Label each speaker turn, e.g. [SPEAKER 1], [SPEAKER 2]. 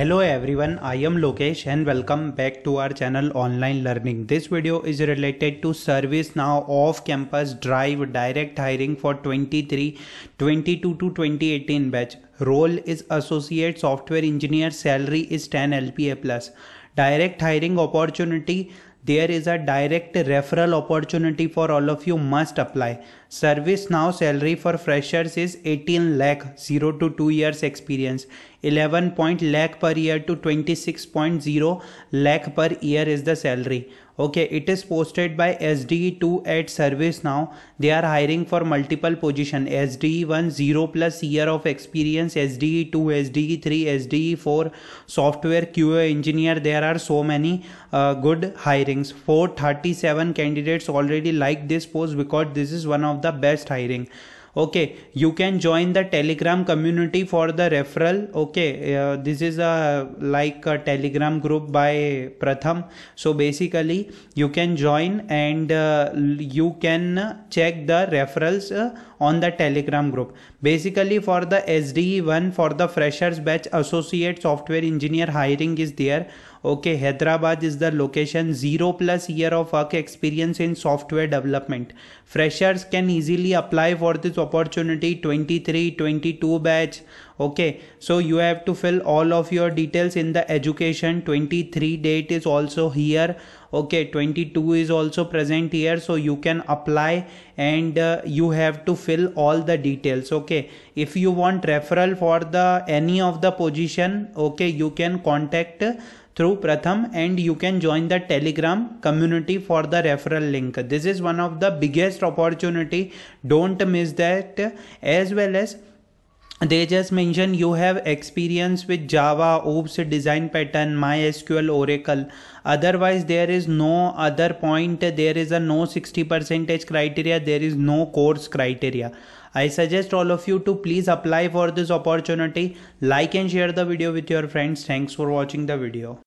[SPEAKER 1] Hello everyone, I am Lokesh and welcome back to our channel Online Learning. This video is related to service now off campus drive direct hiring for 23 22 to 2018 batch. Role is associate software engineer, salary is 10 LPA plus. Direct hiring opportunity there is a direct referral opportunity for all of you must apply service now salary for freshers is 18 lakh 0 to 2 years experience 11 point lakh per year to 26.0 lakh per year is the salary okay it is posted by sd 2 at service now they are hiring for multiple position sd one 0 plus year of experience sd 2 sd 3 sd 4 software qa engineer there are so many uh, good hirings 437 candidates already like this post because this is one of the best hiring okay you can join the Telegram community for the referral okay this is a like Telegram group by Pratham so basically you can join and you can check the referrals on the Telegram group. Basically, for the SDE one for the freshers batch, associate software engineer hiring is there. Okay, Hyderabad is the location. Zero plus year of work experience in software development. Freshers can easily apply for this opportunity. 23, 22 batch okay so you have to fill all of your details in the education 23 date is also here okay 22 is also present here so you can apply and uh, you have to fill all the details okay if you want referral for the any of the position okay you can contact through Pratham and you can join the Telegram community for the referral link. This is one of the biggest opportunity. Don't miss that as well as they just mention you have experience with java oops design pattern mysql oracle otherwise there is no other point there is a no 60 percentage criteria there is no course criteria i suggest all of you to please apply for this opportunity like and share the video with your friends thanks for watching the video